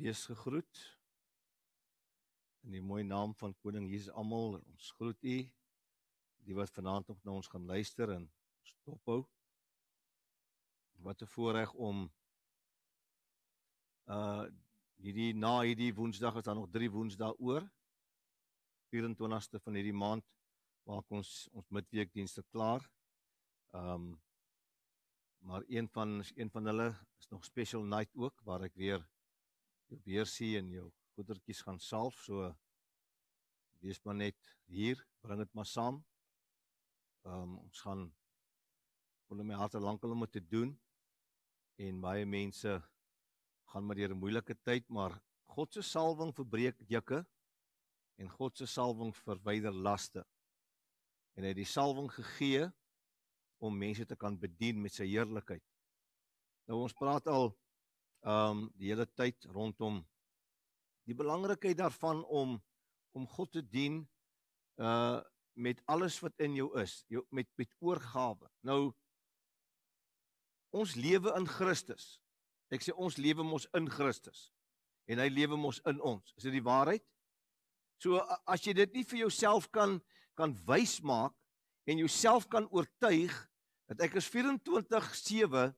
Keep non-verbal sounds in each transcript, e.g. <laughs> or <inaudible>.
Wees gegroet. In die mooi naam van Koning Jesus almal, ons groet u. Die wat vanaand op na ons gaan luister en stophou. Wat 'n voorreg om uh hierdie na hierdie Woensdag is daar nog 3 Woensdae oor. 24ste van hierdie maand maak ons ons midweekdienste klaar. Ehm um, maar een van een van hulle is nog special night ook waar ek weer jou beersie en jou goedertjies gaan salf so wees maar net hier bring dit maar saam um, ons gaan hulle my harte lankal om te doen en baie mense gaan maar deur 'n moeilike tyd maar God se salwing verbreek jukke en God se salwing verwyder laste en hy het die salwing gegee om mense te kan bedien met sy heerlikheid nou ons praat al um die hele tyd rondom die belangrikheid daarvan om om God te dien uh met alles wat in jou is, jou met met oorgawe. Nou ons lewe in Christus. Ek sê ons lewe mos in Christus en hy lewe mos in ons. Is dit die waarheid? So as jy dit nie vir jouself kan kan wys maak en jouself kan oortuig dat ek is 24/7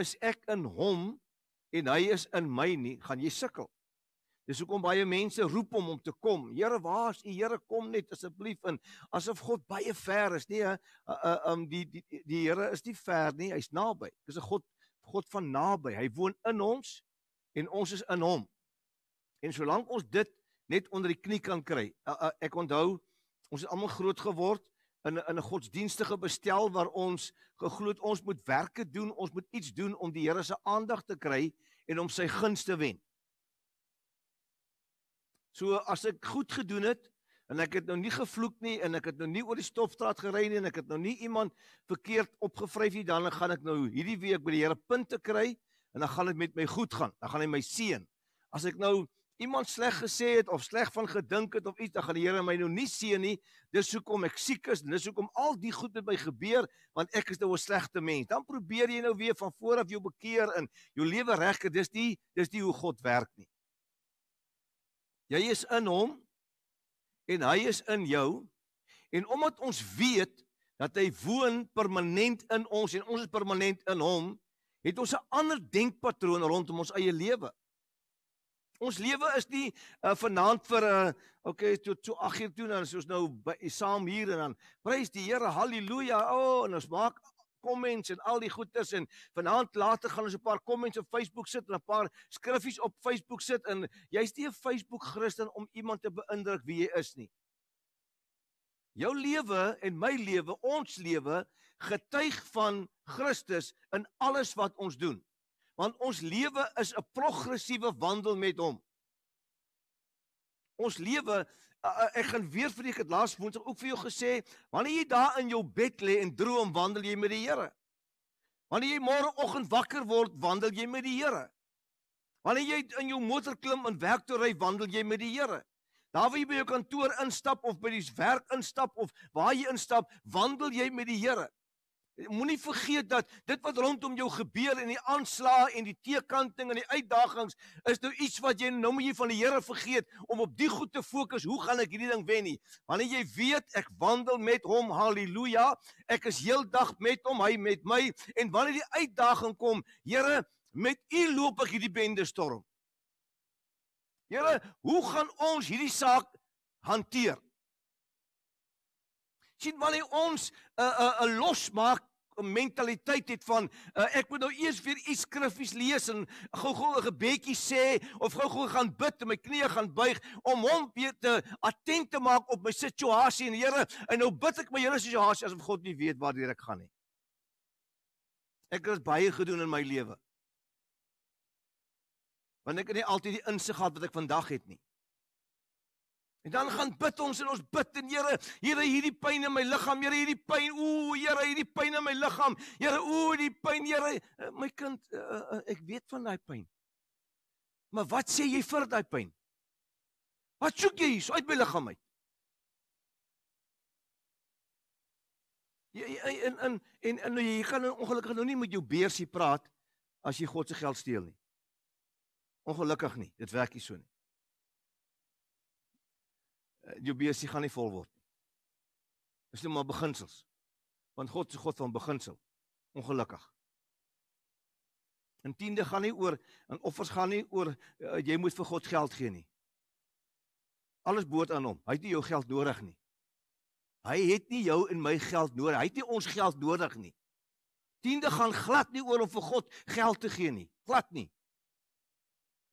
is ek in hom en hy is in my nie, gaan jy sukkel. Dis hoekom baie mense roep om hom te kom. Here, waar is U? Here, kom net asseblief in. Asof God baie ver is. Nee, uh um die die die Here is nie ver nie, hy's naby. Dis 'n God God van naby. Hy woon in ons en ons is in hom. En solank ons dit net onder die knie kan kry. Uh, uh, ek onthou ons het almal groot geword in in 'n godsdienstige bestel waar ons geglo het ons moet werke doen, ons moet iets doen om die Here se aandag te kry en om sy gunste te wen. So as ek goed gedoen het en ek het nou nie gevloek nie en ek het nou nie oor die stofstraat gery nie en ek het nou nie iemand verkeerd opgevryf nie dan gaan ek nou hierdie week by die Here punte kry en dan gaan dit met my goed gaan. Dan gaan hy my seën. As ek nou iemand sleg gesê het of sleg van gedink het of iets, dan gaan die Here my nou nie seën nie. Dis hoekom ek siek is, dis hoekom al die goed met my gebeur, want ek is nou 'n slegte mens. Dan probeer jy nou weer van voor af jou bekeer en jou lewe regkry. Dis die dis die hoe God werk nie. Jy is in hom en hy is in jou. En omdat ons weet dat hy woon permanent in ons en ons is permanent in hom, het ons 'n ander denkpatroon rondom ons eie lewe. Ons lewe is nie uh, vanaand vir 'n uh, eh, okay tot toe agter toe dan soos nou by, saam hier en dan prys die Here haleluja o oh, en ons maak comments en al die goeders en vanaand later gaan ons 'n paar comments op Facebook sit en 'n paar skriffies op Facebook sit en jy's nie 'n Facebook Christen om iemand te beïndruk wie jy is nie. Jou lewe en my lewe, ons lewe getuig van Christus in alles wat ons doen want ons lewe is 'n progressiewe wandel met hom. Ons lewe ek gaan weer vir julle laas woensdag ook vir jou gesê, wanneer jy daar in jou bed lê en droom, wandel jy met die Here. Wanneer jy môreoggend wakker word, wandel jy met die Here. Wanneer jy in jou motor klim en werk toe ry, wandel jy met die Here. Daar waar jy by jou kantoor instap of by die werk instap of waar jy instap, wandel jy met die Here. Moenie vergeet dat dit wat rondom jou gebeur en die aanslae en die teekanting en die uitdagings is nou iets wat jy nou moet jy van die Here vergeet om op die goed te fokus. Hoe gaan ek hierdie ding wen nie? Wanneer jy weet ek wandel met hom, haleluja, ek is heeldag met hom, hy met my en wanneer die uitdaging kom, Here, met U loop ek hierdie bende storm. Here, hoe gaan ons hierdie saak hanteer? sien wanneer ons 'n uh, 'n uh, uh, losmaak 'n mentaliteit het van uh, ek moet nou eers weer iets skriffies lees en gou-gou 'n gebedjie sê of gou-gou gaan bid en my knieë gaan buig om hom weer te attent te maak op my situasie en Here en nou bid ek my hele situasie asof God nie weet waar ek gaan nie. Ek het baie gedoen in my lewe. Want ek het nie altyd die insig gehad wat ek vandag het nie. En dan gaan bid ons en ons bid en Here, Here hierdie pyn in my liggaam, Here hierdie pyn, o Here hierdie pyn in my liggaam. Here o die pyn, Here eh, my kind, uh, uh, ek weet van daai pyn. Maar wat sê jy vir daai pyn? Wat soek jy hier so uit my liggaam uit? Jy in in en en nou jy gaan nou ongelukkig nou nie met jou beersie praat as jy God se geld steel nie. Ongelukkig nie. Dit werk nie so nie. Eh, jou besig gaan nie vol word nie. Dis net maar beginsels. Want God se God van beginsel. Ongelukkig. En tiende gaan nie oor en offers gaan nie oor uh, jy moet vir God geld gee nie. Alles behoort aan hom. Hy het nie jou geld nodig nie. Hy het nie jou en my geld nodig. Hy het nie ons geld nodig nie. Tiende gaan glad nie oor om vir God geld te gee nie. Glad nie.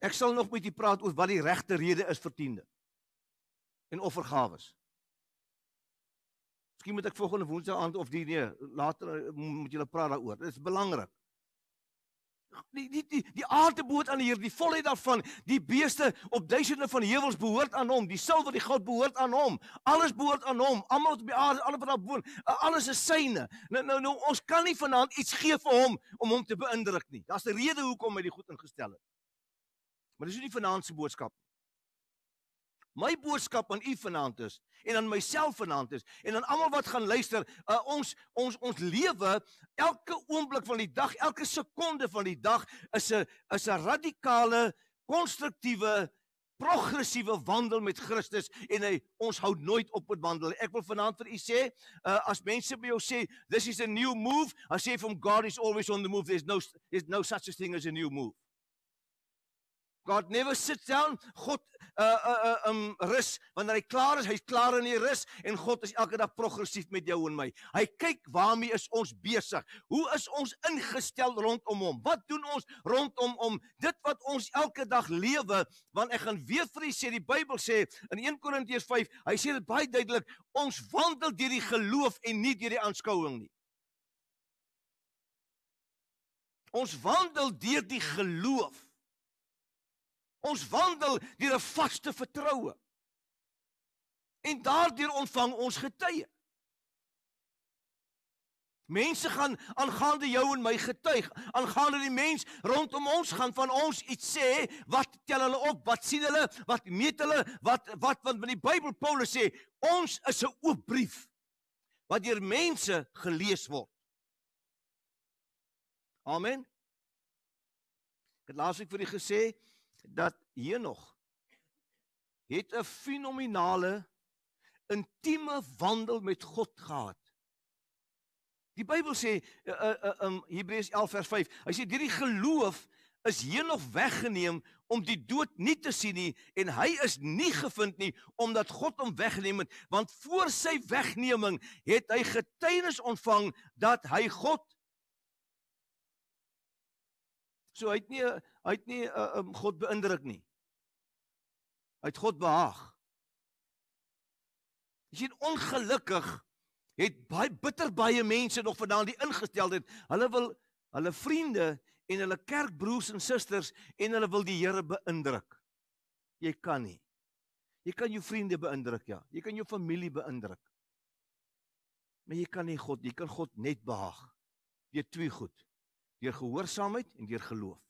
Ek sal nog met u praat oor wat die regte rede is vir tiende en offergawe. Miskien moet ek volgende Woensdag aand of die nee, later eh, moet julle praat daaroor. Dit is belangrik. Die die die, die aardeboot aan die Here, die volheid daarvan, die beeste op duisende van heuwels behoort aan hom, die silwer, die goud behoort aan hom. Alles behoort aan hom. Almal op die aarde, alles wat daar woon, alles is syne. Nou nou nou ons kan nie vanaand iets gee vir hom om hom te beïndruk nie. Daar's 'n rede hoekom hy dit goed ingestel het. Maar dis nie vanaand se boodskap nie. My boodskap aan u vanaand is en aan myself vanaand is en aan almal wat gaan luister, uh, ons ons ons lewe elke oomblik van die dag, elke sekonde van die dag is 'n is 'n radikale, konstruktiewe, progressiewe wandel met Christus en hy ons hou nooit op met wandel. Ek wil vanaand vir u sê, uh, as mense by jou sê this is a new move, I say from God is always on the move. There's no there's no such a thing as a new move. God never sit down. God uh uh uh um rus wanneer hy klaar is, hy's klaar in die rus en God is elke dag progressief met jou en my. Hy kyk waarmee is ons besig. Hoe is ons ingestel rondom hom? Wat doen ons rondom om dit wat ons elke dag lewe? Want ek gaan weer vir u sê die Bybel sê in 1 Korintiërs 5, hy sê dit baie duidelik, ons wandel deur die geloof en nie deur die aanskouing nie. Ons wandel deur die geloof Ons wandel deur 'n vaste vertroue. En daardeur ontvang ons getuie. Mense gaan aangaande jou en my getuig, aangaande die mens rondom ons gaan van ons iets sê, wat tel hulle op, wat sien hulle, wat meet hulle, wat wat want in die Bybel Paulus sê, ons is 'n oop brief wat deur mense gelees word. Amen. Ek het laasweek vir u gesê, dat Henog het 'n fenominale intieme wandel met God gehad. Die Bybel sê in uh, uh, um, Hebreërs 11 vers 5, hy sê hierdie geloof is Henog weggeneem om die dood nie te sien nie en hy is nie gevind nie omdat God hom weggeneem het want voor sy wegneming het hy getuienis ontvang dat hy God So hy het nie hy het nie uh, um, God beïndruk nie. Hy het God behaag. Jy sien ongelukkig het baie bitter baie mense nog vandaan die ingesteldheid. Hulle wil hulle vriende en hulle kerkbroers en susters en hulle wil die Here beïndruk. Jy kan nie. Jy kan jou vriende beïndruk ja. Jy kan jou familie beïndruk. Maar jy kan nie God, jy kan God net behaag. Jy twee goed deur gehoorsaamheid en deur geloof.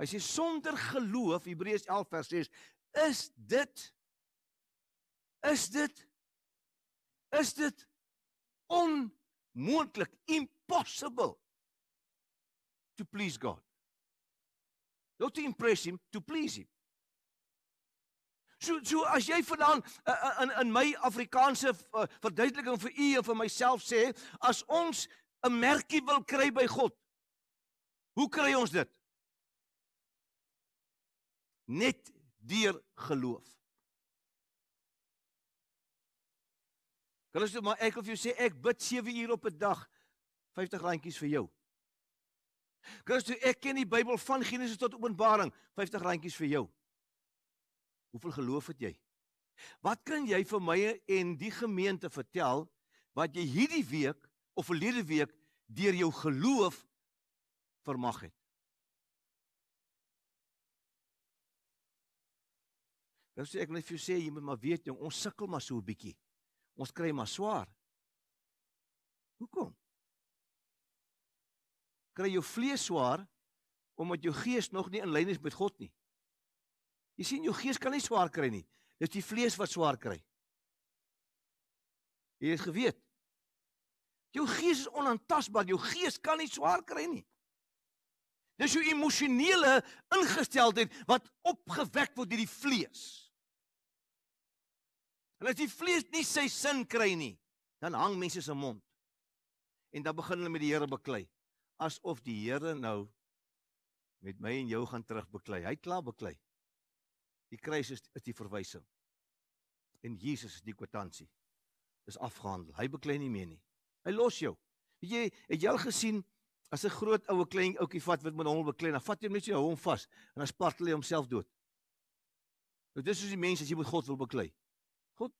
Hy sê sonder geloof Hebreërs 11 vers 6 is dit is dit is dit onmoontlik impossible to please God. Not to impress him to please him. So so as jy vanaand uh, eh, eh, in in my Afrikaanse uh, verduideliking vir u en vir myself sê as ons 'n merkie wil kry by God. Hoe kry ons dit? Net deur geloof. Kalos maar ek of jy sê ek bid 7 uur op 'n dag 50 randjies vir jou. Kalos ek ken die Bybel van Genesis tot Openbaring 50 randjies vir jou. Hoeveel geloof het jy? Wat kan jy vir my en die gemeente vertel wat jy hierdie week of verlede week deur jou geloof vermag het. Nou sê ek net vir jou sê jy moet maar weet jong, ons sukkel maar so 'n bietjie. Ons kry maar swaar. Hoekom? Kry jou vlees swaar omdat jou gees nog nie in lyn is met God nie. Jy sien jou gees kan nie swaar kry nie. Dis die vlees wat swaar kry. Jy het geweet. Jou gees is onantastbaar. Jou gees kan nie swaar kry nie. Dis jou emosionele ingesteldheid wat opgewek word deur die vlees. En as die vlees nie sy sin kry nie, dan hang mense se mond. En dan begin hulle met die Here beklei, asof die Here nou met my en jou gaan terugbeklei. Hy't klaar beklei. Die kruis is is die verwysing. En Jesus is die kwitansie. Dis afgehandel. Hy beklei nie meer nie. Hy los jou. Weet jy, het jy al gesien as 'n groot ou 'n klein ouetjie vat wat met hom beklein, dan vat hy hom net so hou hom vas en dan spartel hy homself dood. Nou dis hoe die mense as jy met God wil beklei. God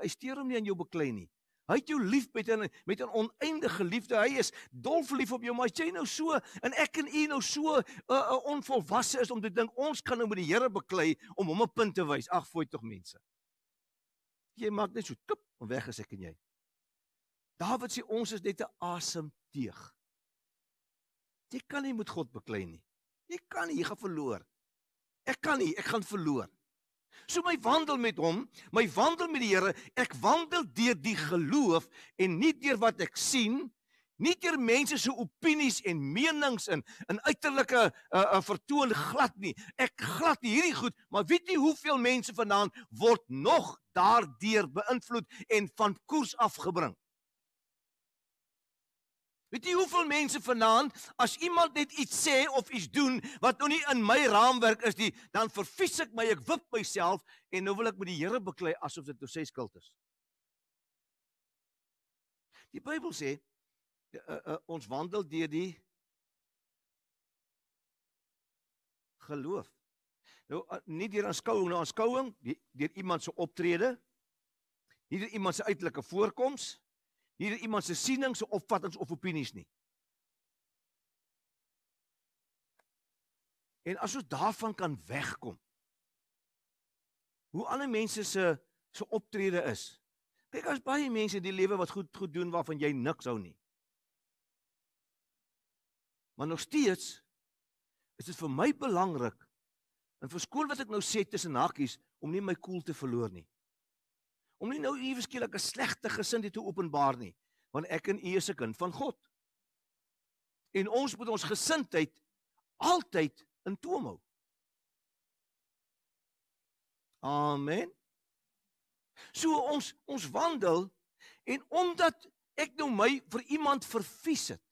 hy steur hom nie aan jou beklei nie. Hy het jou lief met 'n met 'n oneindige liefde. Hy is dol verlief op jou, maar as jy nou so en ek en u nou so 'n uh, eh, uh, eh, onvolwasse is om te dink ons kan nou met die Here beklei om hom 'n punt te wys. Ag, foi tog mense. Jy maak net so tip om weg as ek en jy. Dawid sê ons is net 'n asemteug. Jy kan nie met God beklei nie. Jy kan nie, jy gaan verloor. Ek kan nie, ek gaan verloor. So my wandel met hom, my wandel met die Here, ek wandel deur die geloof en nie deur wat ek sien, nie deur mense se opinies en menings en in uiterlike uh, uh, vertoon glad nie. Ek glad nie hierdie goed, maar weet jy hoeveel mense vanaand word nog daardeur beïnvloed en van koers afgebring. Weet jy hoeveel mense vanaand as iemand net iets sê of iets doen wat nou nie in my raamwerk is nie, dan verfies ek my, ek wip myself en nou wil ek met die Here beklei asof dit nou sy skuld is. Die Bybel sê uh, uh, ons wandel deur die geloof. Nou nie deur aanskouing na aanskouing, deur iemand se optrede, nie deur iemand se uiterlike voorkoms nie hier iemand se sienings, opvattinge of opinies nie. En as ons daarvan kan wegkom. Hoe alle mense se se optrede is. Kyk, daar's baie mense die lewe wat goed goed doen waarvan jy niks hou nie. Maar nog steeds is dit vir my belangrik en verskoon wat ek nou sê tussen hakkies om nie my koel cool te verloor nie om nie nou ewe skielik 'n slegte gesind te openbaar nie, want ek en u is 'n kind van God. En ons moet ons gesindheid altyd in toom hou. Amen. So ons ons wandel en omdat ek nou my vir iemand vervies het.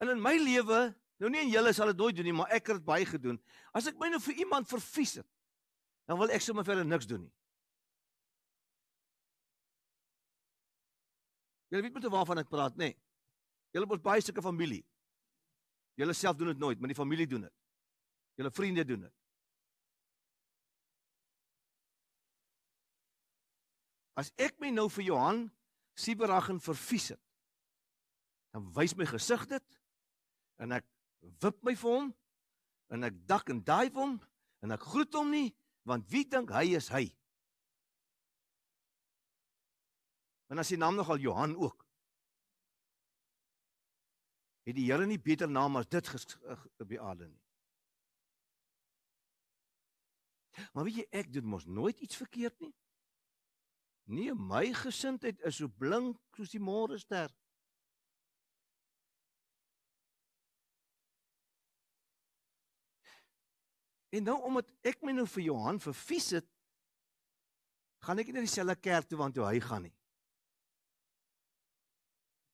En in my lewe, nou nie en julle sal dit nooit doen nie, maar ek het dit baie gedoen. As ek my nou vir iemand vervies het, dan wil ek sommer verder niks doen nie. Julle weet met waarvan ek praat, nê? Nee. Julle mos baie sulke familie. Julle self doen dit nooit, maar die familie doen dit. Julle vriende doen dit. As ek my nou vir Johan Sieberaghen vervies het, dan wys my gesig dit en ek wip my vir hom en ek dak en dive hom en ek groet hom nie want wie dink hy is hy? En as sy naam nogal Johan ook. Het die Here nie beter naam as dit eh, op die aarde nie. Maar weet jy ek doen mos nooit iets verkeerd nie. Nee, my gesindheid is so blink soos die môre ster. En nou omdat ek my nou vir Johan vervies het, gaan ek nie na dieselfde kerk toe want toe hy gaan nie.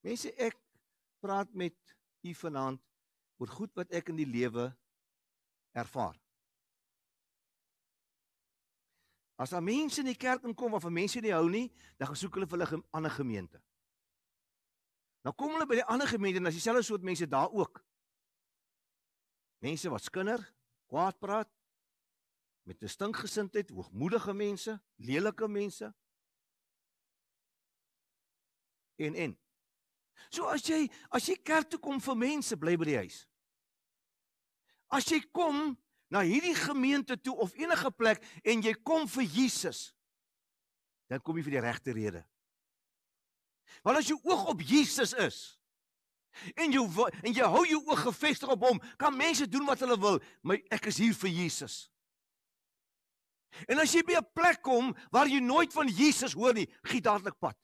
Mense, ek praat met u vanaand oor goed wat ek in die lewe ervaar. As daar mense in die kerk inkom waarvan mense nie hou nie, dan gaan soek hulle vir hulle 'n ander gemeente. Dan kom hulle by die ander gemeente en as dieselfde soort mense daar ook. Mense wat skinder, kwaad praat, met 'n stinkgesindheid, hoogmoedige mense, lelike mense. En en So as jy as jy kerk toe kom vir mense bly by die huis. As jy kom na hierdie gemeente toe of enige plek en jy kom vir Jesus, dan kom jy vir die regte rede. Want as jou oog op Jesus is en jou en jy hou jou oog gefestig op hom, kan mense doen wat hulle wil, maar ek is hier vir Jesus. En as jy by 'n plek kom waar jy nooit van Jesus hoor nie, gee dadelik pad.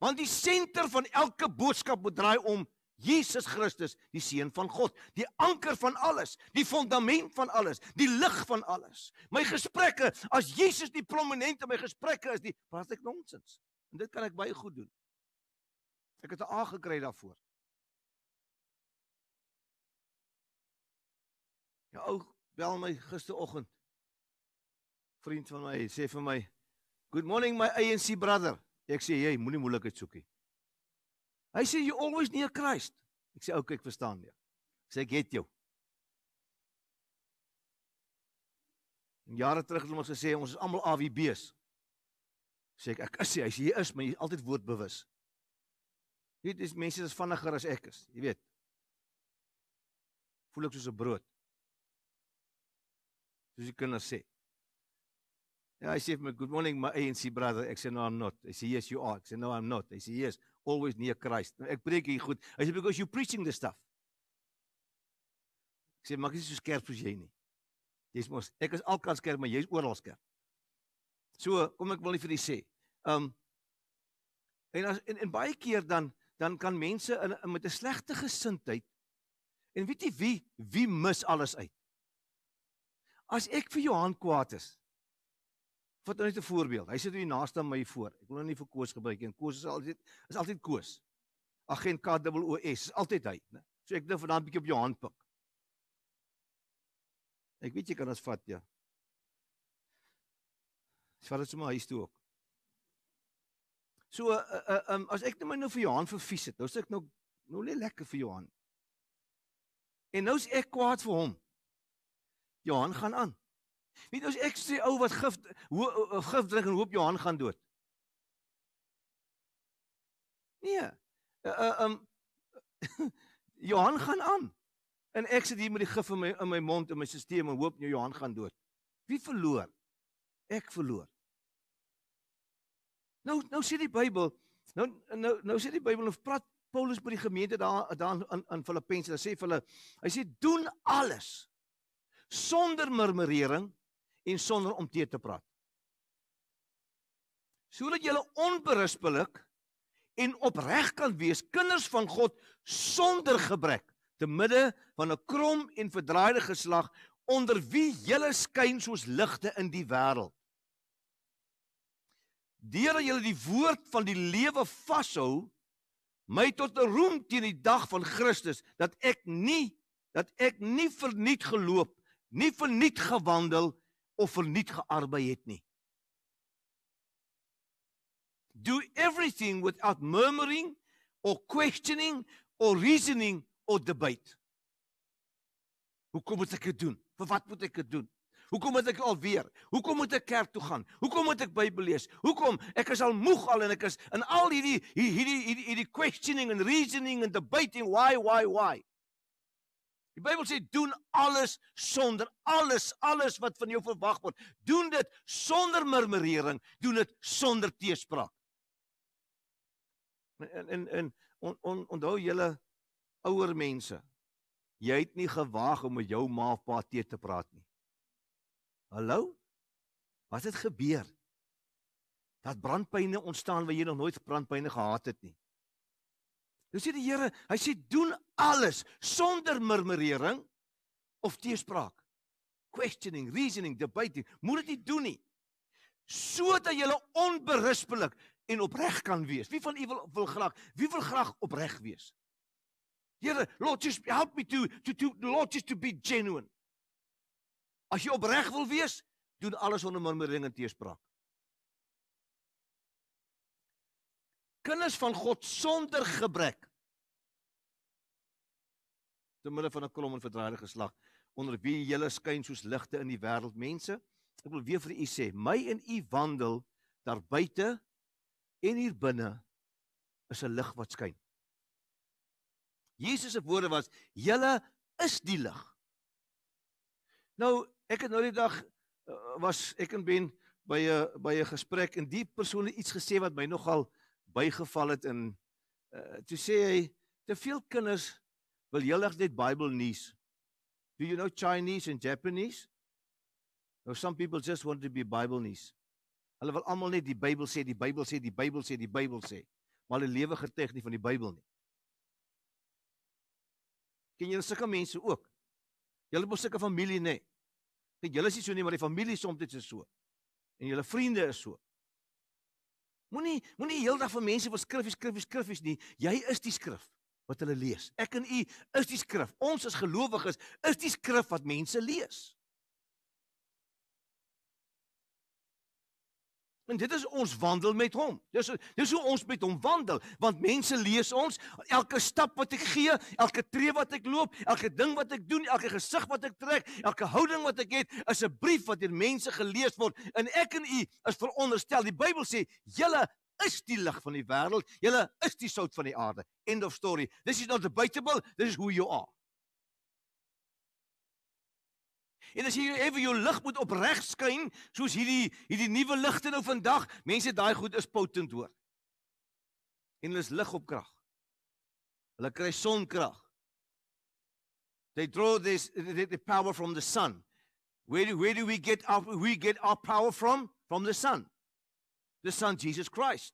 Want die senter van elke boodskap moet draai om Jesus Christus, die seun van God, die anker van alles, die fondament van alles, die lig van alles. My gesprekke, as Jesus die prominente in my gesprekke is, die wat ek nonsens. En dit kan ek baie goed doen. Ek het 'n A gekry daarvoor. Ja ou, bel my gisteroggend. Vriend van my sê vir my, "Good morning my ANC brother." Ek sê jy moenie moeilikheid soekie. Hy sê you always need a Christ. Ek sê okay, ek verstaan jou. Ek sê ek het jou. En jare terug het ons gesê ons is almal AWB's. Sê ek ek sê hy sê jy is maar jy is altyd woordbewus. Dit is mense is vinniger as ek is, jy weet. Voel ek soos 'n brood. Soos jy kan sê. And I said, Good morning, my ANC brother. I said, No, I'm not. He said, Yes, you are. I said, No, I'm not. He said, Yes, always near Christ. I said, Because you're preaching this stuff. Ek sê maar jy is so skerp soos jy nie. Jy's mos ek is alkant skerp maar jy's oral skerp. So kom ek wil net vir u sê. Um en as en, en baie keer dan dan kan mense in, in met 'n slegte gesindheid en weet jy wie wie mis alles uit. As ek vir Johan kwaad is. Vat nou net 'n voorbeeld. Hy sit hier naaste aan my voor. Ek wil nou nie vir Koos gebruik nie. Koos is altyd is altyd Koos. Agent K W O S is altyd hy, né? So ek dink vanaand 'n bietjie op jou hand pik. Ek weet jy kan ons vat, ja. Ek vat dit sommer huis toe ook. So, uh, uh, um, as ek net nou my nou vir Johan verfies het, nou sê ek nou nou net lekker vir Johan. En nou's ek kwaad vir hom. Johan gaan aan. Weet ons ek sê ou wat gif eh, eh, gif drink en hoop Johan gaan dood. Nee. Uh eh, uh ehm, um, <laughs> Johan gaan aan. En ek sit hier met die gif in my in my mond en my stelsel en hoop nou Johan gaan dood. Wie verloor? Ek verloor. Nou nou sê die Bybel, nou nou nou sê die Bybel of nou praat Paulus by die gemeente daar daar in in Filippense, hy sê vir hulle, hy sê doen alles sonder murmurering en sonder om teer te praat. Sodat jy onberispelik en opreg kan wees kinders van God sonder gebrek te midde van 'n krom en verdraaide geslag onder wie julle skyn soos ligte in die wêreld. Deur dat julle die woord van die lewe vashou, my tot roem teen die dag van Christus dat ek nie dat ek nie verniet geloop, nie verniet gewandel of verniet gearbei het nie. Do everything without murmuring or questioning or reasoning or debate. Hoekom moet ek dit doen? Vir wat moet ek dit doen? Hoekom moet ek alweer? Hoekom moet ek kerk toe gaan? Hoekom moet ek Bybel lees? Hoekom? Ek is al moeg al en ek is in al hierdie hierdie hierdie hierdie questioning and reasoning and debating why why why. Die Bybel sê doen alles sonder alles alles wat van jou verwag word. Doen dit sonder murmurering, doen dit sonder teespraak. En en en on, on, onthou julle ouer mense. Jy het nie gewaag om met jou ma of pa te te praat nie. Hallo? Wat het gebeur? Dat brandpynne ontstaan waar jy nog nooit brandpynne gehad het nie. Dis die Here, hy sê doen alles sonder murmurering of teespraak. Questioning, reasoning, debating, moet dit nie doen nie. Sodat jy onberispelik en opreg kan wees. Wie van u wil wil graag, wie wil graag opreg wees? Here, Lord, just help me to to to Lord just to be genuine. As jy opreg wil wees, doen alles sonder murmurering en teespraak. kinders van God sonder gebrek te midde van 'n kolom en verdraaide geslag onder wie julle skyn soos ligte in die wêreld mense ek wil weer vir u sê my en u wandel daar buite en hier binne is 'n lig wat skyn Jesus se woorde was julle is die lig nou ek het nou die dag eh, was ek en Ben by 'n by 'n gesprek en die persoon het iets gesê wat my nogal bygeval het in uh, eh, toe sê hy te veel kinders wil heeltig net Bible nuus. Do you know Chinese and Japanese? Now some people just want to be Bible nuus. Hulle wil almal net die Bybel sê, die Bybel sê, die Bybel sê, die Bybel sê, maar hulle lewe getuig nie van die Bybel nie. Ken jy sulke mense ook? Julle is sulke familie nê. Nee. Dit julle is nie so nie, maar die familie soms dit is so. En julle vriende is so. Moenie moenie heeldag vir mense wat skrifies skrifies skrifies nie. Jy is die skrif wat hulle lees. Ek en u is die skrif. Ons as gelowiges is die skrif wat mense lees. En dit is ons wandel met hom. Dis dis hoe ons met hom wandel, want mense lees ons elke stap wat ek gee, elke tree wat ek loop, elke ding wat ek doen, elke gesig wat ek trek, elke houding wat ek het, is 'n brief wat deur mense gelees word. En ek en u is veronderstel. Die Bybel sê, julle is die lig van die wêreld, julle is die sout van die aarde. End of story. This is not debatable. This is who you are. En as jy ewer jou lig moet opreg skyn, soos hierdie hierdie nuwe ligte nou vandag, mense daai goed is potent hoor. En hulle is lig op krag. Hulle kry sonkrag. They draw this the, the power from the sun. Where do, where do we get our we get our power from? From the sun. The sun Jesus Christ.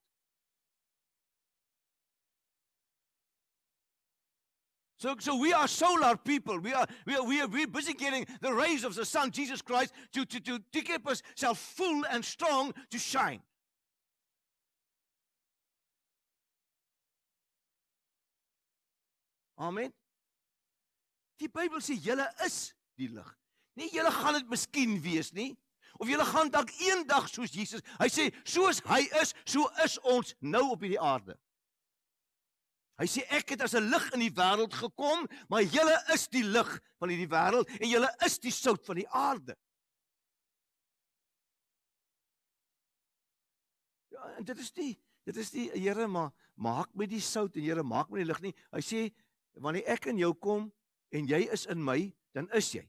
So, so we are solar people. We are, we are, we are we're busy getting the rays of the sun, Jesus Christ, to, to, to, to keep us full and strong to shine. Amen. Die Bybel sê julle is die lig. Nie julle gaan dit miskien wees nie of julle gaan dalk eendag soos Jesus. Hy sê soos hy is, so is ons nou op hierdie aarde. Hy sê ek het as 'n lig in die wêreld gekom, maar julle is die lig van hierdie wêreld en julle is die sout van die aarde. Ja, en dit is die dit is die Here maar maak met die sout en Here maak met die lig nie. Hy sê wanneer ek in jou kom en jy is in my, dan is jy.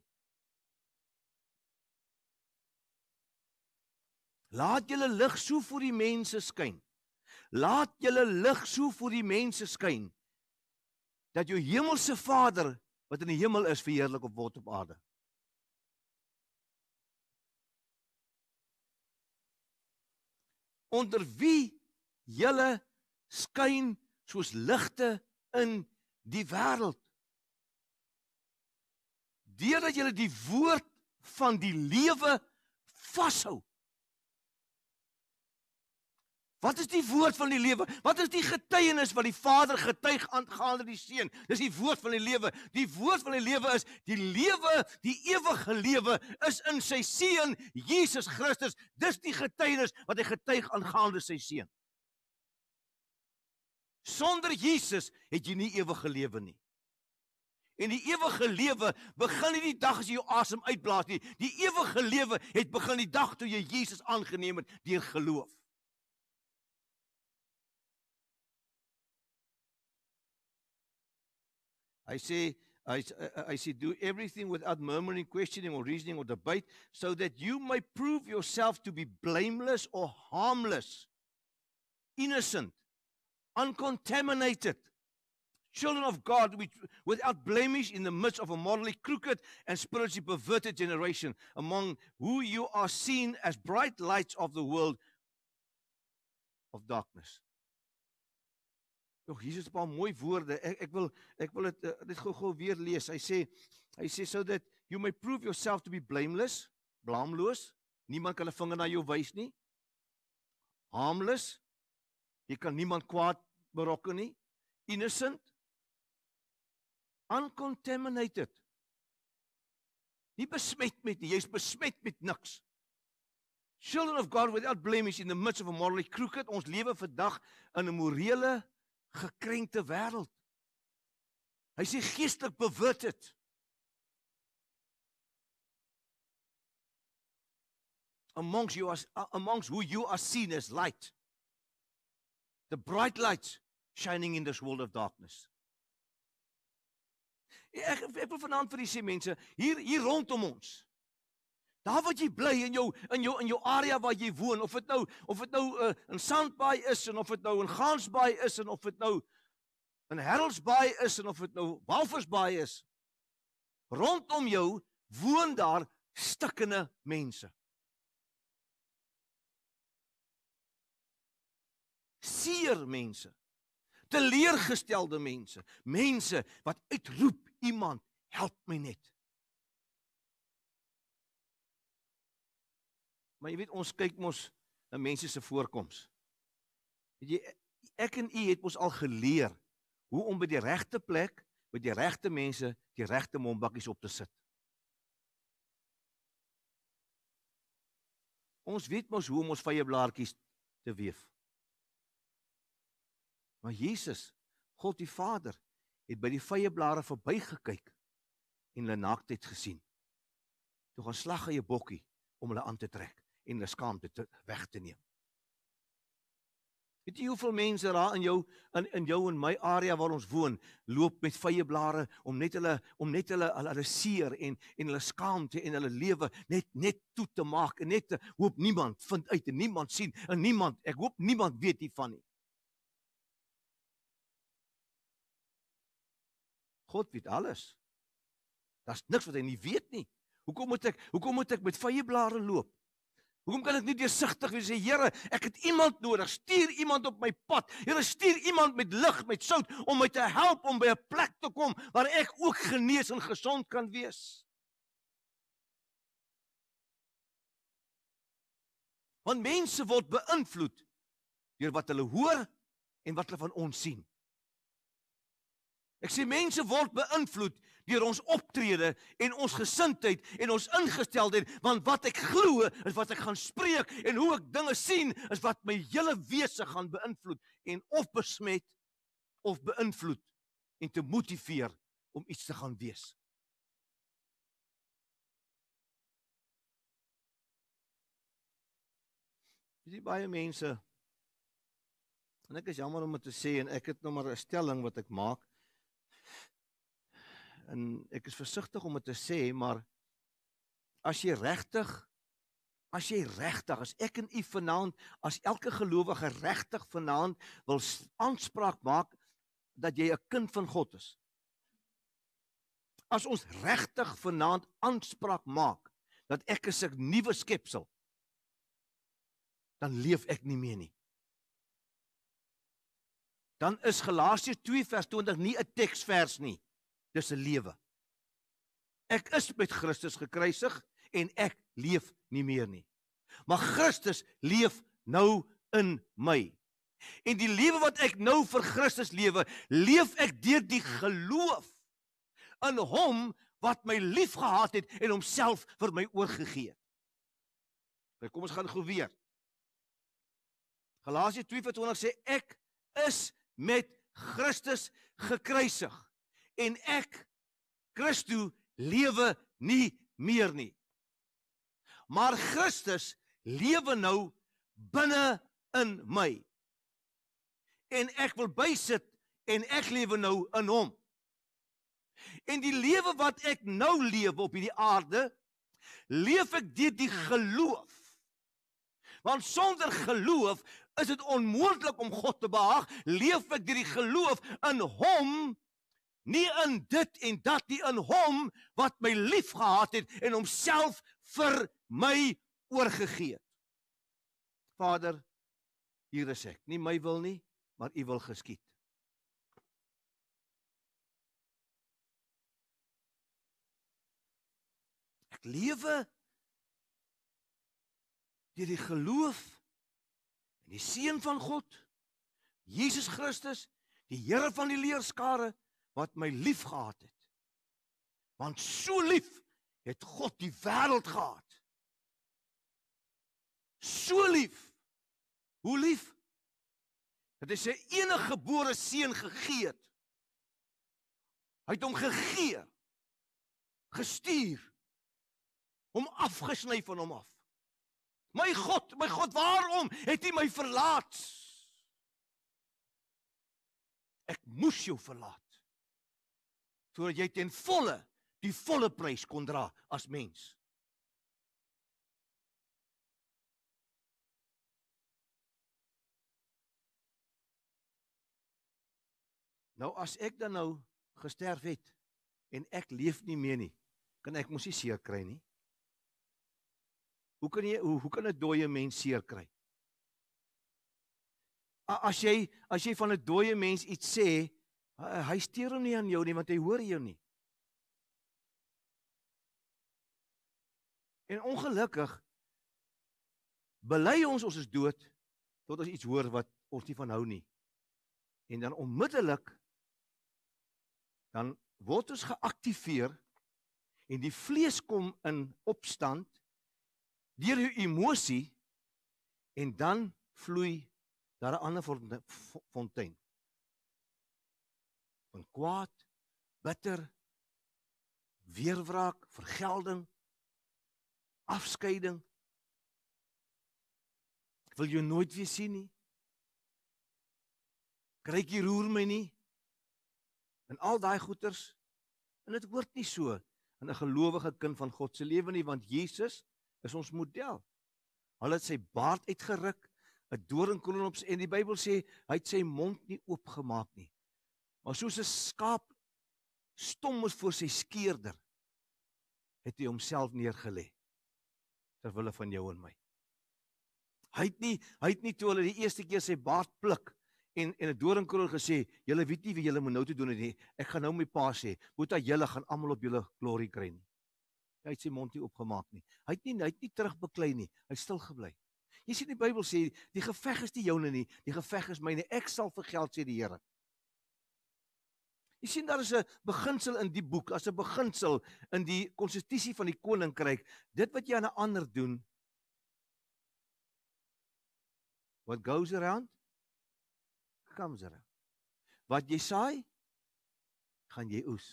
Laat julle lig so vir die mense skyn laat julle lig so vir die mense skyn dat jou hemelse Vader wat in die hemel is verheerlik op word op aarde. Onder wie julle skyn soos ligte in die wêreld. Deurdat julle die woord van die lewe vashou. Wat is die woord van die lewe? Wat is die getuienis wat die Vader getuig aangaande die Seun? Dis die woord van die lewe. Die woord van die lewe is die lewe, die ewige lewe is in sy Seun Jesus Christus. Dis die getuienis wat hy getuig aangaande sy Seun. Sonder Jesus het jy nie ewige lewe nie. En die ewige lewe begin nie die dag as jy jou asem uitblaas nie. Die ewige lewe het begin die dag toe jy Jesus aangeneem het deur geloof. I say, I, uh, uh, I say, do everything without murmuring, questioning, or reasoning or debate, so that you may prove yourself to be blameless or harmless, innocent, uncontaminated, children of God which, without blemish in the midst of a morally crooked and spiritually perverted generation, among who you are seen as bright lights of the world of darkness. Nog Jesus het 'n paar mooi woorde. Ek ek wil ek wil dit eh, dit gou-gou weer lees. Hy sê hy sê so dat you may prove yourself to be blameless, blaamloos. Niemand kan 'n vinger na jou wys nie. Harmless. Jy kan niemand kwaad berokken nie. Innocent. Uncontaminated. Nie besmet met nie. Jy's besmet met niks. Children of God without blemish in the midst of a morally crooked. Ons lewe vandag in 'n morele gekrenkte wêreld. Hy sê geestelik bewut het. Amongst you as amongst who you are seen as light. The bright light shining in this world of darkness. Ek ek wil vanaand vir u sê mense, hier hier rondom ons. Daar waar jy bly in jou in jou in jou area waar jy woon of dit nou of dit nou uh, in Sandbaai is en of dit nou in Gansbaai is en of dit nou in Harrelsbaai is en of dit nou Walvisbaai is rondom jou woon daar stikkende mense. Seer mense. Teleergestelde mense, mense wat uitroep iemand help my net. Maar jy weet ons kyk mos na mense se voorkoms. Weet jy ek en u het mos al geleer hoe om by die regte plek met die regte mense die regte mondbakkies op te sit. Ons weet mos hoe om ons vrye blaartjies te weef. Maar Jesus, God die Vader, het by die vrye blare verbygekyk en hulle naaktheid gesien. Toe gaan slag hy 'n bokkie om hulle aan te trek en hulle skaamte te, weg te neem. Weet jy hoeveel mense daar in jou in in jou en my area waar ons woon loop met vye blare om net hulle om net hulle hulle seer en en hulle skaamte en hulle lewe net net toe te maak en net te, hoop niemand vind uit en niemand sien en niemand ek hoop niemand weet hiervan nie. God weet alles. Daar's niks wat hy nie weet nie. Hoekom moet ek hoekom moet ek met vye blare loop? Hoekom kan ek nie deursigtig wees? Sê Here, ek het iemand nodig. Stuur iemand op my pad. Here, stuur iemand met lig, met sout om my te help om by 'n plek te kom waar ek ook genees en gesond kan wees. Want mense word beïnvloed deur wat hulle hoor en wat hulle van ons sien. Ek sê mense word beïnvloed deur ons optrede en ons gesindheid en ons ingesteldheid want wat ek glo is wat ek gaan spreek en hoe ek dinge sien is wat my hele wese gaan beïnvloed en of besmet of beïnvloed en te motiveer om iets te gaan wees Jy baie mense en ek is jammer om dit te sê en ek het nog maar 'n stelling wat ek maak en ek is versigtig om dit te sê, maar as jy regtig as jy regtig as ek en u vanaand as elke gelowige regtig vanaand wil aanspraak maak dat jy 'n kind van God is. As ons regtig vanaand aanspraak maak dat ek 'n nuwe skepsel dan leef ek nie meer nie. Dan is Galasië 2:20 nie 'n teksvers nie. Dis 'n lewe. Ek is met Christus gekruisig en ek leef nie meer nie. Maar Christus leef nou in my. En die lewe wat ek nou vir Christus lewe, leef ek deur die geloof in hom wat my liefgehad het en homself vir my oorgegee het. Nou kom ons gaan gou weer. Galasië 2:20 sê ek is met Christus gekruisig en ek Christus lewe nie meer nie. Maar Christus lewe nou binne in my. En ek wil bysit en ek lewe nou in hom. En die lewe wat ek nou lewe op hierdie aarde, leef ek deur die geloof. Want sonder geloof is dit onmoontlik om God te behaag. Leef ek deur die geloof in hom nie in dit en dat nie in hom wat my liefgehad het en homself vir my oorgegee het. Vader, hier is ek. Nie my wil nie, maar u wil geskied. Ek lewe deur die geloof in die seun van God, Jesus Christus, die Here van die leerskare wat my lief gehad het. Want so lief het God die wêreld gehad. So lief. Hoe lief? Dat hy sy enige gebore seun gegee het. Hy het hom gegee. Gestuur. Hom afgesny van hom af. My God, my God, waarom het U my verlaat? Ek moes jou verlaat sodat jy ten volle die volle prys kon dra as mens. Nou as ek dan nou gesterf het en ek leef nie meer nie, kan ek mos nie seer kry nie. Hoe kan jy hoe, hoe kan 'n dooie mens seer kry? As jy as jy van 'n dooie mens iets sê, Hy steur hom nie aan jou nie want hy hoor jou nie. En ongelukkig bely ons ons is dood tot ons iets hoor wat ons nie van hou nie. En dan onmiddellik dan word ons geaktiveer en die vlees kom in opstand deur die emosie en dan vloei daar 'n ander fontein in kwaad, bitter, weerwraak, vergelding, afskeiding. Ek wil jou nooit weer sien nie. Kruikie roer my nie. En al daai goeters en dit hoort nie so in 'n gelowige kind van God se lewe nie want Jesus is ons model. Hulle het sy baard uitgeruk, 'n doringkolonops en die Bybel sê hy het sy mond nie oopgemaak nie. Maar soos 'n skaap stom is voor sy skeerder, het hy homself neergelê ter wille van jou en my. Hy het nie hy het nie toe hulle die eerste keer sy baard pluk en en 'n doringkroon gesê, "Julle weet nie wie julle moet nou toe doen nie. Ek gaan nou my pa sê, moet dat julle gaan almal op julle glory kry nie." Hy het sy mond nie oopgemaak nie. Hy het nie hy het nie terugbeklei nie. Hy stil gebly. Jy sien die Bybel sê, "Die geveg is nie joune nie, die geveg is myne. Ek sal vir geld sê die Here." Jy sien daar is 'n beginsel in die boek, as 'n beginsel in die konstitusie van die koninkryk. Dit wat jy aan 'n ander doen What goes around comes around. Wat jy saai, gaan jy oes.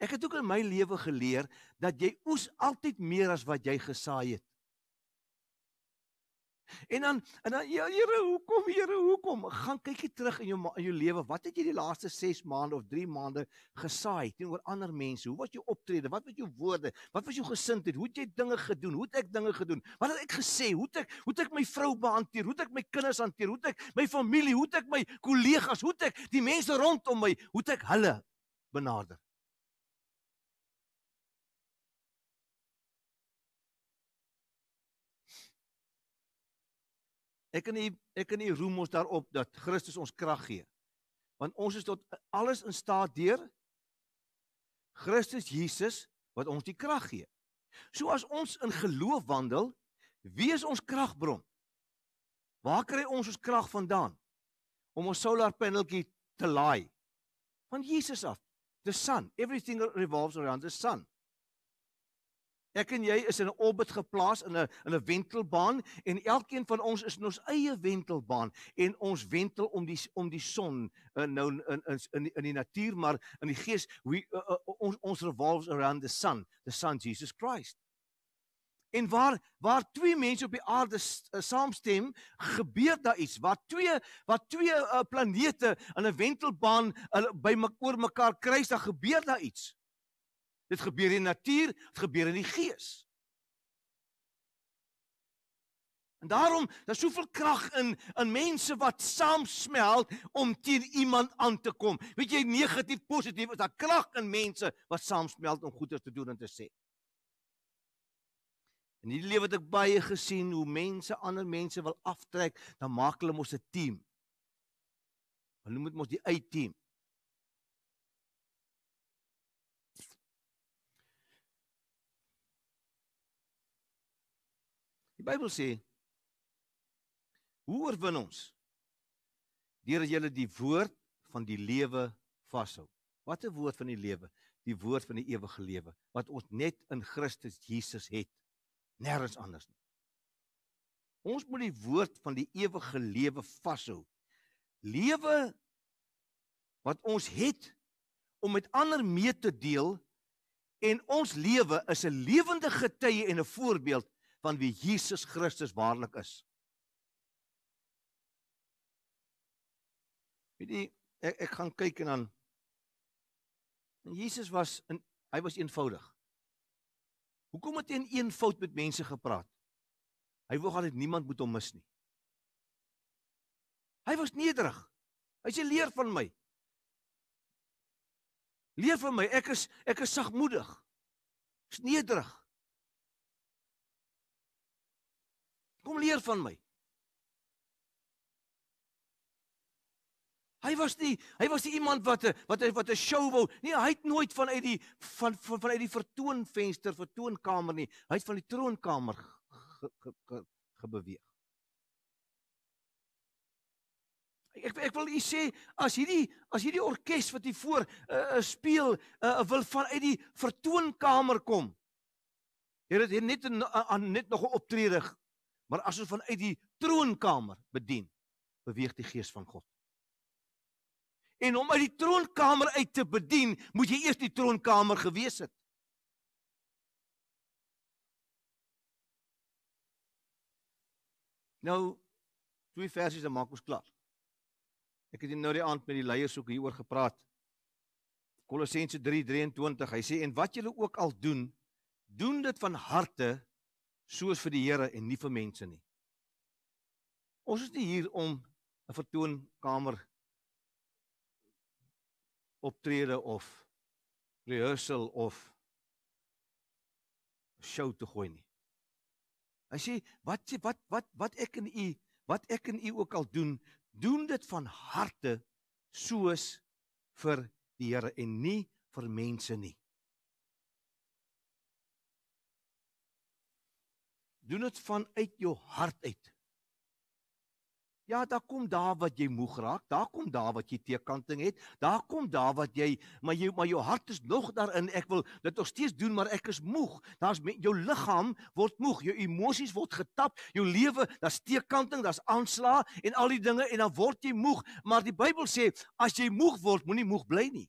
Ek het ook in my lewe geleer dat jy oes altyd meer as wat jy gesaai het. En dan en dan ja Here, hoekom Here, hoekom? Gaan kykie terug in jou in jou lewe. Wat het jy die laaste 6 maande of 3 maande gesaai teenoor ander mense? Hoe was jou optrede? Wat was jou woorde? Wat was jou gesindheid? Hoe het jy dinge gedoen? Hoe het ek dinge gedoen? Wat het ek gesê? Hoe het ek hoe het ek my vrou behandel? Hoe het ek my kinders hanteer? Hoe het ek my familie? Hoe het ek my kollegas? Hoe het ek die mense rondom my? Hoe het ek hulle benader? Ek en u ek en u roem ons daarop dat Christus ons krag gee. Want ons is tot alles in staat deur Christus Jesus wat ons die krag gee. So as ons in geloof wandel, wie is ons kragbron? Waar kry ons ons krag vandaan om ons solar paneltjie te laai? Van Jesus af. The sun, everything revolves around the sun. Ek en jy is in 'n orbit geplaas in 'n in 'n wentelbaan en elkeen van ons is in ons eie wentelbaan en ons wentel om die om die son uh, nou in in in die, in die natuur maar in die gees we, uh, uh, uh, ons ons revolves around the sun the sun Jesus Christ. En waar waar twee mense op die aarde uh, saamstem gebeur daar iets waar twee waar twee uh, planete in 'n wentelbaan uh, by mekaar kruis dan gebeur daar iets. Dit gebeur in natuur, dit gebeur in die gees. En daarom, daar's soveel krag in in mense wat saamsmel om teen iemand aan te kom. Weet jy, negatief, positief, is daar krag in mense wat saamsmel om goeders te doen en te sê. In hierdie lewe het ek baie gesien hoe mense ander mense wil aftrek, dan maak hulle mos 'n team. Hulle moet mos die uitteam. Die Bybel sê: Hoe oorwin ons? Deur as jy die woord van die lewe vashou. Wat 'n woord van die lewe? Die woord van die ewige lewe wat ons net in Christus Jesus het, nêrens anders nie. Ons moet die woord van die ewige lewe vashou. Lewe wat ons het om met ander mee te deel en ons lewe is 'n lewende getuie en 'n voorbeeld van wie Jesus Christus waarlik is. Weet jy, ek ek gaan kyk en dan en Jesus was in hy was eenvoudig. Hoekom het hy in een fout met mense gepraat? Hy wou gaan niemand moet hom mis nie. Hy was nederig. Hy sê leer van my. Leer van my. Ek is ek is sagmoedig. Is nederig. Kom leer van my. Hy was nie hy was nie iemand wat wat wat 'n show wou. Nee, hy het nooit vanuit die van van, van uit die vertoonvenster, vertoonkamer nie. Hy het van die troonkamer gebeweeg. Ge, ge, ge, ge ek ek wil u sê as hierdie as hierdie orkes wat hier voor uh, uh, speel uh, uh, wil vanuit die vertoonkamer kom. Hier het hier net 'n uh, uh, net nog 'n optrede Maar as ons vanuit die troonkamer bedien, beweeg die gees van God. En om uit die troonkamer uit te bedien, moet jy eers die troonkamer gewees het. Nou twee versies en maak ons klaar. Ek het nou die aand met die leiers ook hieroor gepraat. Kolossense 3:23, hy sê en wat julle ook al doen, doen dit van harte soos vir die Here en nie vir mense nie. Ons is nie hier om 'n vertoonkamer optrede of rehearsal of show te gooi nie. Hy sê wat wat wat wat ek en u wat ek en u ook al doen, doen dit van harte soos vir die Here en nie vir mense nie. Doen dit vanuit jou hart uit. Ja, daar kom daar wat jy moeg raak, daar kom daar wat jy teekanting het, daar kom daar wat jy maar jy maar jou hart is nog daarin. Ek wil dit nog steeds doen, maar ek is moeg. Daar's jou liggaam word moeg, jou emosies word getap, jou lewe, daar's teekanting, daar's aanslaa en al die dinge en dan word jy moeg. Maar die Bybel sê as jy moeg word, moenie moeg bly nie.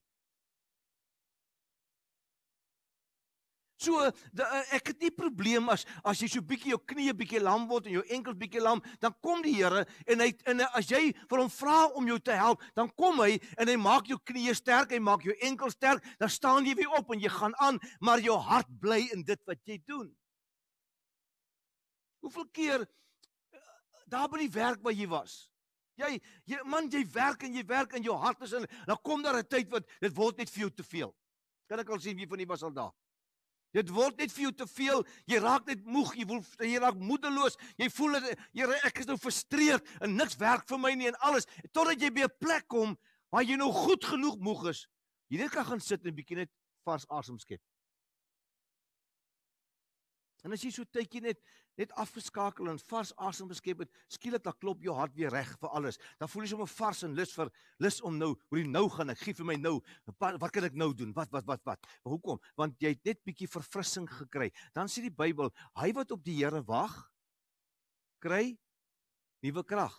So da, eh, ek het nie probleem as as jy so bietjie jou knieë bietjie lam word en jou enkels bietjie lam, dan kom die Here en hy en as jy vir hom vra om jou te help, dan kom hy en hy maak jou knieë sterk, hy maak jou enkels sterk, dan staan jy weer op en jy gaan aan, maar jou hart bly in dit wat jy doen. Hoeveel keer eh, daar by die werk waar jy was. Jy jy man jy werk en jy werk in jou hart is en dan kom daar 'n tyd wat dit word net vir jou te veel. Kan ek al sien wie van julle was al daar? Dit word net vir jou te veel. Jy raak net moeg, jy voel jy raak moedeloos. Jy voel dat Here, ek is nou frustreerd en niks werk vir my nie en alles. Totdat jy by 'n plek kom waar jy nou goed genoeg moeg is, jy net kan gaan sit en 'n bietjie net vars asem skep. En as jy so tydjie net net afgeskakel en vars asem beskep het, skielik dan klop jou hart weer reg vir alles. Dan voel jy sommer vars en lus vir lus om nou, hoorie nou gaan ek gee vir my nou, wat kan ek nou doen? Wat wat wat wat? Maar hoekom? Want jy het net bietjie verfrissing gekry. Dan sê die Bybel, hy wat op die Here wag, kry nuwe krag.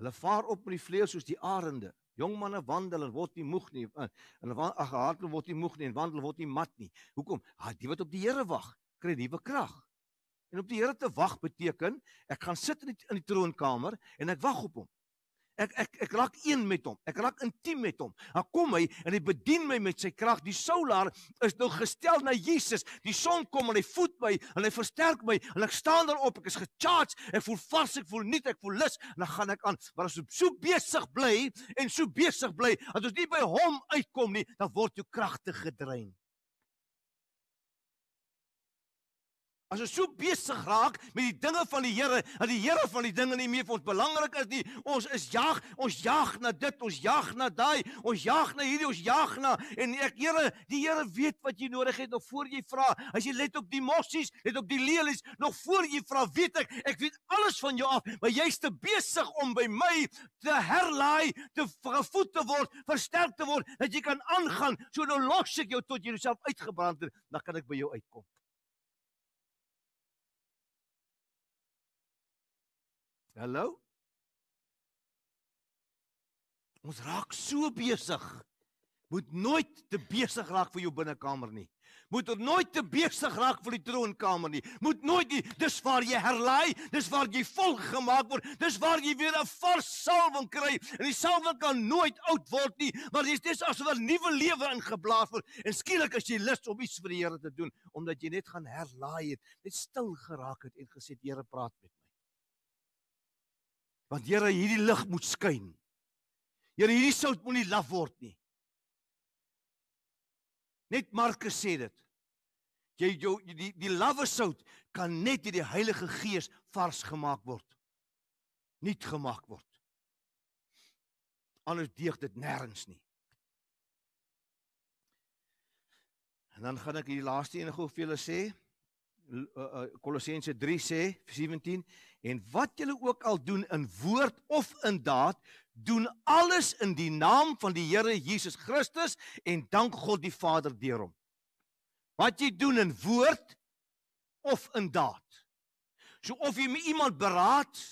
Hulle vaar op met die vleuels soos die arende. Jong manne wandel en word nie moeg nie. Hulle eh, ag hartel word nie moeg nie en wandel word nie mat nie. Hoekom? Ha, ah, die wat op die Here wag, kry nuwe krag. En op die Here te wag beteken ek gaan sit in die, in die troonkamer en ek wag op hom ek ek ek raak een met hom. Ek raak intiem met hom. Dan kom hy en hy bedien my met sy krag. Die Saulaar is nou gestel na Jesus. Die son kom en hy voed my en hy versterk my. En ek staan daarop. Ek is gecharged. Ek voel vars, ek voel nuut, ek voel lus en dan gaan ek aan. Maar as jy so besig bly en so besig bly dat jy nie by hom uitkom nie, dan word jou kragte gedrein. As ons so besig raak met die dinge van die Here, dat die Here van die dinge nie meer vir ons belangrik is nie. Ons is jag, ons jag na dit, ons jag na daai, ons jag na hierdie, ons jag na en ek Here, die Here weet wat jy nodig het nog voor jy vra. As jy let op die mossies, let op die lelies, nog voor jy vra, weet ek, ek weet alles van jou af, maar jy's te besig om by my te herlaai, te gevoed te word, versterk te word, dat jy kan aangaan. So nou los ek jou tot jy jouself uitgebrand het, dan kan ek by jou uitkom. Hallo? Ons raak so besig. Moet nooit te besig raak vir jou binnekamer nie. Moet er nooit te besig raak vir die troonkamer nie. Moet nooit nie, dis waar jy herlaai, dis waar jy vol gemaak word, dis waar jy weer 'n vars salwing kry. En die salwing kan nooit oud word nie, maar dis dis asof 'n er nuwe lewe ingeblaas word. En skielik as jy lus om iets vir die Here te doen, omdat jy net gaan herlaai het, net stil geraak het en gesê Here praat met my. Want Here, hierdie lig moet skyn. Here, hierdie sout moenie laf word nie. Net Markus sê dit. Jy jou die die lawe sout kan net deur die Heilige Gees vars gemaak word. Nuut gemaak word. Anders deeg dit nêrens nie. En dan gaan ek hierdie laaste enige hoeveel hulle sê. Eh, eh, Kolossense 3 sê 17 en wat julle ook al doen in woord of in daad doen alles in die naam van die Here Jesus Christus en dank God die Vader deur hom. Wat jy doen in woord of in daad. So of jy iemand beraad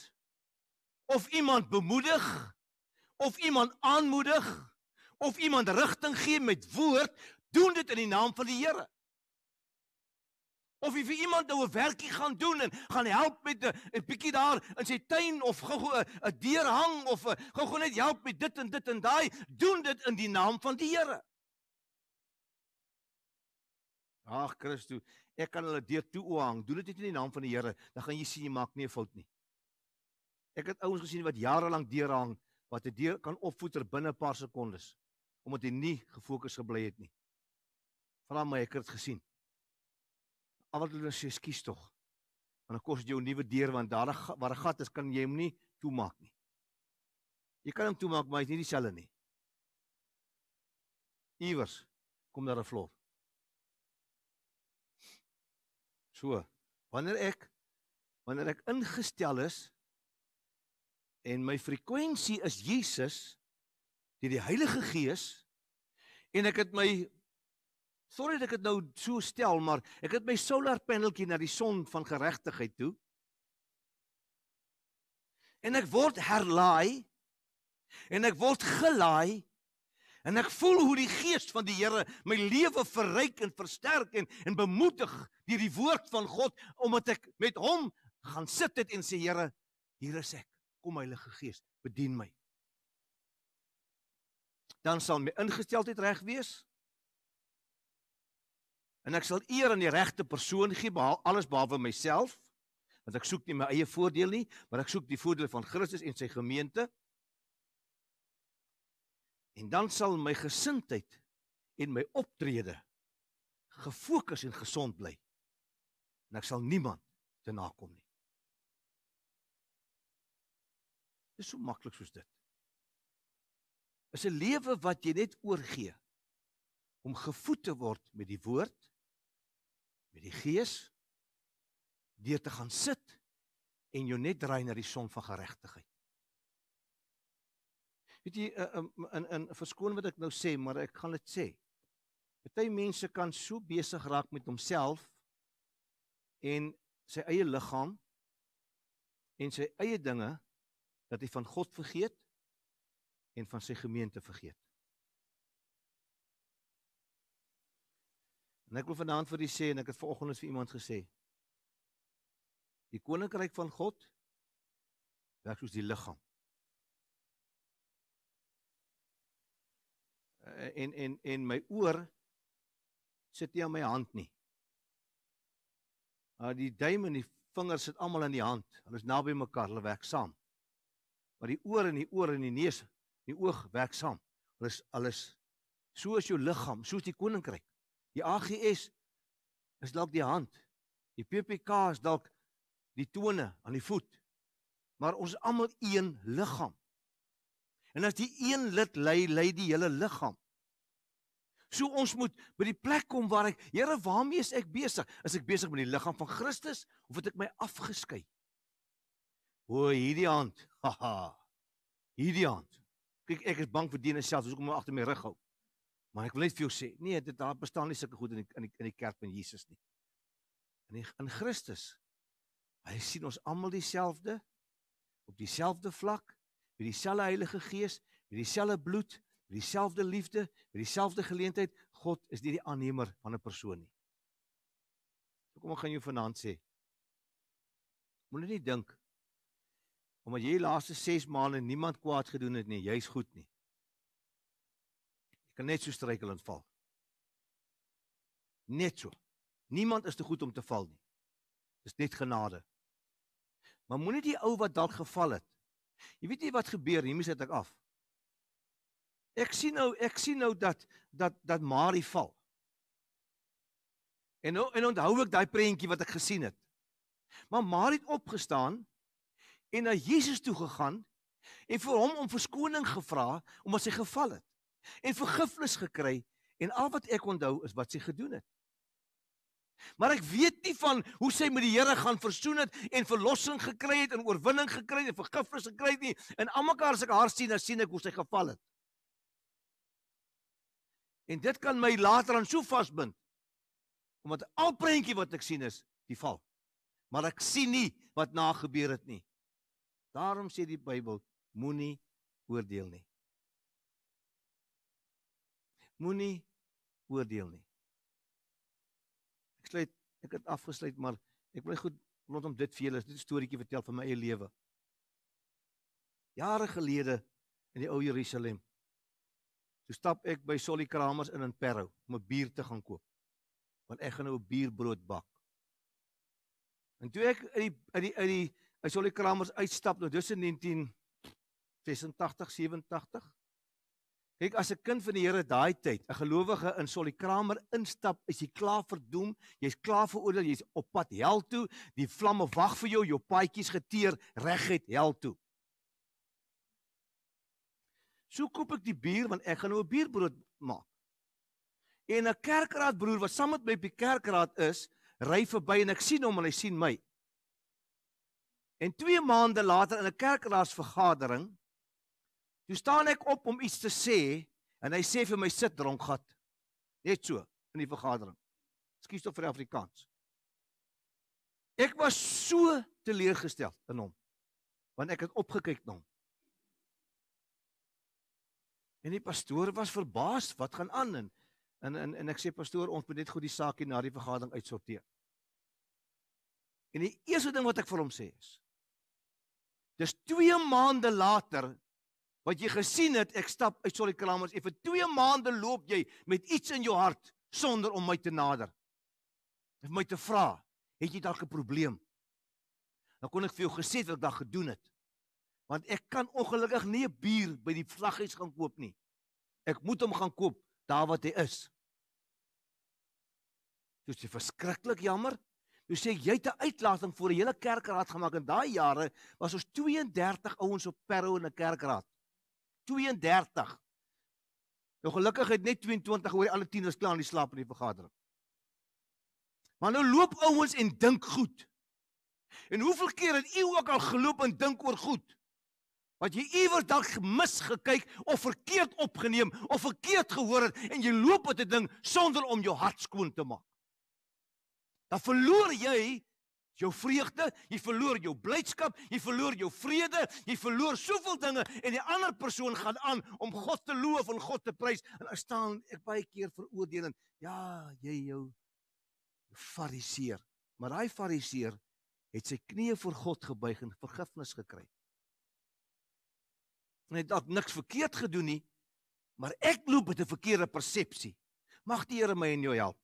of iemand bemoedig of iemand aanmoedig of iemand rigting gee met woord, doen dit in die naam van die Here. Of jy vir iemand 'n ou werkie gaan doen en gaan help met eh, 'n bietjie daar in sy tuin of gou-gou eh, 'n deur hang of gou-gou eh, net help met dit en dit en daai, doen dit in die naam van die Here. Ag Christus, ek kan hulle deur toe oohang. Doen dit net in die naam van die Here, dan gaan jy sien jy maak nie 'n fout nie. Ek het ouens gesien wat jare lank deur hang wat 'n deur kan opvoeter binne 'n paar sekondes omdat hy nie gefokus geblei het nie. Vra my ek het dit gesien al wat hulle nou sê is kies tog. Want dan kos dit jou 'n nuwe deur want daar waar 'n gat is kan jy hom nie toemaak nie. Jy kan hom toemaak maar hy's nie dieselfde nie. Iewers kom daar 'n vloer. So, wanneer ek wanneer ek ingestel is en my frekwensie is Jesus deur die Heilige Gees en ek het my Sorry dat ek dit nou so stel, maar ek het my solar paneltjie na die son van geregtigheid toe. En ek word herlaai en ek word gelaai en ek voel hoe die gees van die Here my lewe verryk en versterk en en bemoedig deur die woord van God omdat ek met hom gaan sit het en sê Here, hier is ek. Kom Heilige Gees, bedien my. Dan sal my ingesteldheid reg wees en ek sal eer aan die regte persoon gee behal alles behalwe myself want ek soek nie my eie voordeel nie maar ek soek die voordeel van Christus en sy gemeente en dan sal my gesindheid en my optrede gefokus en gesond bly en ek sal niemand te nakom nie Dit is so maklik soos dit. Is 'n lewe wat jy net oorgee om gevoed te word met die woord met die gees deur te gaan sit en jou net draai na die son van geregtigheid. Weet jy eh, eh, in in verskoon wat ek nou sê, maar ek gaan dit sê. Party mense kan so besig raak met homself en sy eie liggaam en sy eie dinge dat hy van God vergeet en van sy gemeente vergeet. En ek wil vanaand vir u sê en ek het vanoggend vir iemand gesê. Die koninkryk van God werk soos die liggaam. Eh, en en en my oor sit nie aan my hand nie. Maar ah, die duim en die vingers sit almal aan die hand. Hulle is naby mekaar, hulle werk saam. Maar die oor en die oor en die neus, die oog werk saam. Hulle is alles soos jou liggaam, soos die koninkryk. Die AGS is dalk die hand. Die PPK is dalk die tone aan die voet. Maar ons is almal een liggaam. En as die een lid lei, lei die hele liggaam. So ons moet by die plek kom waar ek, Here, waarmee is ek besig? Is ek besig met die liggaam van Christus of het ek my afgeskei? O, hierdie hand. <laughs> Haha. Hierdie hand. Kyk, ek is bang vir dieene self, hoekom so moet ek agter my rug hou? Maar ek wil net vir jou sê, nee, dit daar bestaan nie sulke goed in die, in die in die kerk van Jesus nie. In die, in Christus. Hy sien ons almal dieselfde op dieselfde vlak, met dieselfde Heilige Gees, met dieselfde bloed, met dieselfde liefde, met dieselfde geleentheid. God is nie die aannemer van 'n persoon nie. So kom ek gaan jou vanaand sê. Moenie dink omdat jy die laaste 6 maande niemand kwaad gedoen het nie, jy's goed nie kan net so struikel en val. Net so. Niemand is te goed om te val nie. Dis net genade. Maar moenie die ou wat dalk geval het. Jy weet nie wat gebeur nie, mens het ek af. Ek sien nou, ek sien nou dat dat dat Marie val. En nou en onthou ek daai prentjie wat ek gesien het. Maar Marie het opgestaan en na Jesus toe gegaan en vir hom om verskoning gevra omdat sy geval het en vergifnis gekry en al wat ek onthou is wat sy gedoen het. Maar ek weet nie van hoe sy met die Here gaan versoen het en verlossing gekry het en oorwinning gekry het en vergifnis gekry het nie. In almekaar as ek haar sien, dan sien ek hoe sy geval het. En dit kan my later aan so vasbind. Omdat al prentjie wat ek sien is die val. Maar ek sien nie wat nagebeur het nie. Daarom sê die Bybel moenie oordeel nie moenie oordeel nie. Ek sluit ek het afgesluit maar ek wil goed rondom dit vir julle 'n storieetjie vertel van my eie lewe. Jare gelede in die ou Jerusalem. Toe stap ek by Solly Kramers in in Parow om 'n bier te gaan koop. Want ek gaan nou 'n bierbrood bak. En toe ek uit die uit die uit die uit Solly Kramers uitstap, nou dis in 1986 87 Ek as 'n kind van die Here daai tyd, 'n gelowige in Solly Kramer instap, is jy klaar verdoem, jy's klaar veroordeel, jy's op pad hel toe. Die vlamme wag vir jou, jou paadjies geteer reg uit hel toe. So koop ek die bier want ek gaan nou 'n bierbrood maak. En 'n kerkraad broer wat saam met my by die kerkraad is, ry verby en ek sien hom en hy sien my. En 2 maande later in 'n kerkraadsvergadering Toe staan ek op om iets te sê en hy sê vir my sit dronk gat. Net so in die vergadering. Skus tog vir Afrikaans. Ek was so teleurgestel in hom want ek het opgekyk na hom. En die pastoor was verbaas, wat gaan aan? En en en, en ek sê pastoor, ons moet net goed die saakie na die vergadering uitsorteer. En die eerste ding wat ek vir hom sê is: Dis 2 maande later wat jy gesien het, ek stap uit Solly Kramer se. Vir 2 maande loop jy met iets in jou hart sonder om my te nader. Om my te vra, het jy dalk 'n probleem? Nou kon ek vir jou gesê wat ek daag gedoen het. Want ek kan ongelukkig nie 'n bier by die vlaggies gaan koop nie. Ek moet hom gaan koop daar wat hy is. Dit is verskriklik jammer. Jy sê jy het 'n uitlating voor 'n hele kerkraad gemaak en daai jare was ons 32 ouens op perro in 'n kerkraad. 32. Nou gelukkig het net 22 oor die ander 10 is klaar in die slaap in die vergadering. Maar nou loop ouens en dink goed. En hoeveel keer het u ook al geloop en dink oor goed? Wat jy iewers dalk gemis gekyk of verkeerd opgeneem of verkeerd gehoor het en jy loop met 'n ding sonder om jou hart skoon te maak. Dan verloor jy jou vreugde, jy verloor jou blydskap, jy verloor jou vrede, jy verloor soveel dinge en die ander persoon gaan aan om God te loof en God te prys en hy staan ek baie keer veroordeling. Ja, jy jou fariseer. Maar daai fariseer het sy knieë voor God gebuig en vergifnis gekry. En hy het dalk niks verkeerd gedoen nie, maar ek loop met 'n verkeerde persepsie. Mag die Here my en jou help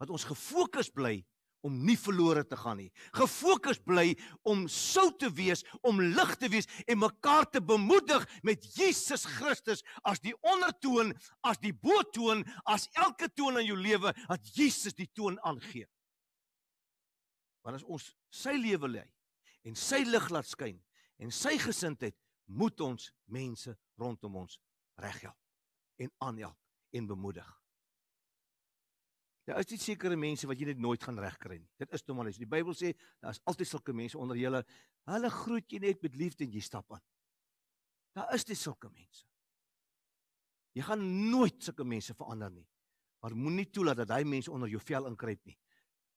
dat ons gefokus bly om nie verlore te gaan nie. Gefokus bly om sout te wees, om lig te wees en mekaar te bemoedig met Jesus Christus as die ondertoon, as die boetoon, as elke toon in jou lewe wat Jesus die toon aangee. Want as ons sy lewe lei en sy lig laat skyn en sy gesindheid moet ons mense rondom ons reghelp en aanhelp en bemoedig. Daar is nie sekere mense wat jy net nooit gaan regkry nie. Dit is normaal. Die Bybel sê daar is altyd sulke mense onder julle. Hulle groet jy net met liefde en jy stap aan. Daar is nie sulke mense. Jy gaan nooit sulke mense verander nie. Maar moenie toelaat dat daai mense onder jou vel inkruip nie.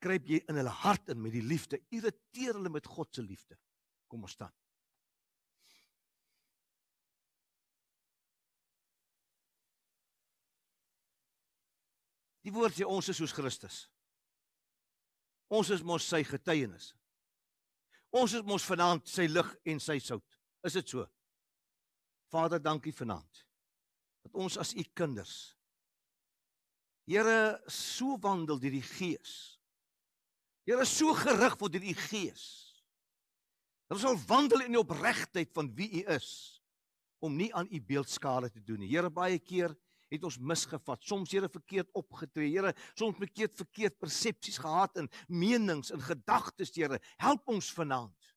Kruip jy in hulle hart in met die liefde. Irriteer hulle met God se liefde. Kom ons staan. Die woord sê ons is soos Christus. Ons is mos sy getuienis. Ons is mos vanaand sy lig en sy sout. Is dit so? Vader, dankie vanaand dat ons as u kinders Here so wandel deur die Gees. Here so gerig word deur u Gees. Dat ons sal wandel in die opregtheid van wie u is om nie aan u beeldskale te doen nie. Here baie keer het ons misgevat. Soms het Here verkeerd opgetree, Here, soms verkeerd verkeerd persepsies gehad en menings en gedagtes, Here. Help ons vanaand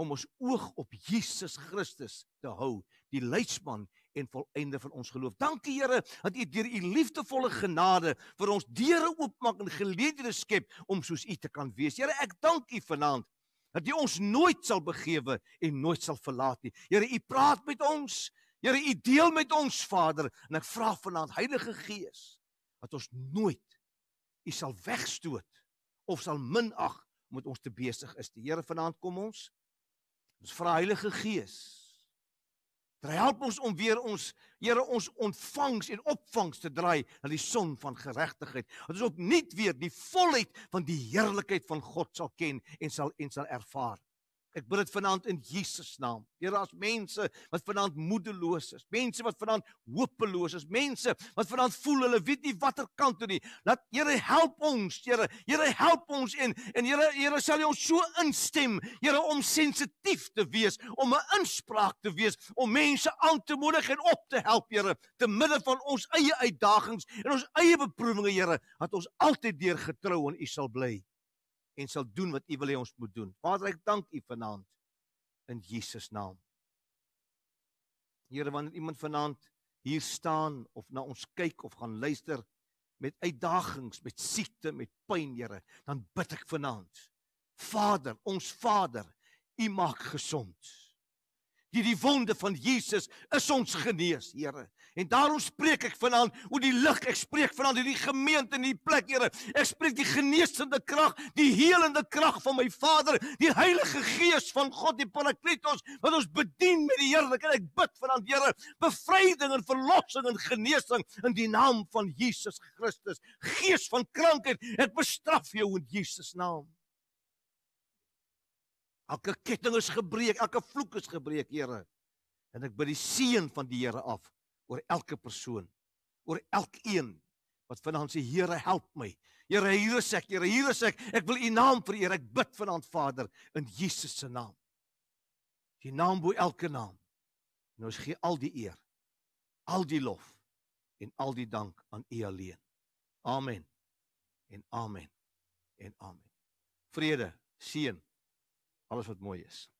om ons oog op Jesus Christus te hou, die leidsman en volleinde van ons geloof. Dankie Here dat U deur U liefdevolle genade vir ons deure oopmaak en geleenthede skep om soos U te kan wees. Here, ek dank U vanaand dat U ons nooit sal begewe en nooit sal verlaat nie. Here, U praat met ons Here, U deel met ons Vader en ek vra vanaand Heilige Gees dat ons nooit U sal wegstoot of sal minag met ons te besig is. Die Here vanaand kom ons. Ons vra Heilige Gees. Dry help ons om weer ons Here ons ontvangs en opvangs te draai na die son van geregtigheid. Dat ons opnuut weer die volheid van die heerlikheid van God sal ken en sal en sal ervaar. Ek bid dit vanaand in Jesus naam. Here, daar's mense wat vanaand moedeloos is, mense wat vanaand hopeloos is, mense wat vanaand voel hulle weet nie watter kant toe nie. Laat Here help ons, Here. Here help ons en en Here, Here sal U ons so instem, Here, om sensitief te wees, om 'n inspraak te wees, om mense aan te moedig en op te help, Here, te midde van ons eie uitdagings en ons eie beproewinge, Here, dat ons altyd deur getrou aan U sal bly en sal doen wat U wil hê ons moet doen. Vader, ek dank U vanaand in Jesus naam. Here, wanneer iemand vanaand hier staan of na ons kyk of gaan luister met uitdagings, met siekte, met pyn, Here, dan bid ek vanaand. Vader, ons Vader, U maak gesond deur die wonde van Jesus is ons genees, Here. En daarom spreek ek vanaand oor die lig. Ek spreek vanaand hierdie gemeente in hierdie plek, Here. Ek spreek die geneesende krag, die helende krag van my Vader, die Heilige Gees van God, die Paraklitos wat ons bedien met die heerlikheid. En ek bid vanaand, Here, bevryding en verlossing en genesing in die naam van Jesus Christus. Gees van krankheid, ek bestraf jou in Jesus naam. Elke ketting is gebreek, elke vloek is gebreek, Here. En ek bid die seën van die Here af oor elke persoon, oor elkeen wat vanaand sê Here, help my. Here, hier is ek, Here, hier is ek. Ek wil U naam vereer. Ek bid vanaand Vader in Jesus se naam. Die naam bo elke naam. En ons gee al die eer, al die lof en al die dank aan U alleen. Amen. En amen. En amen. Vrede, seën Alles wat mooi is.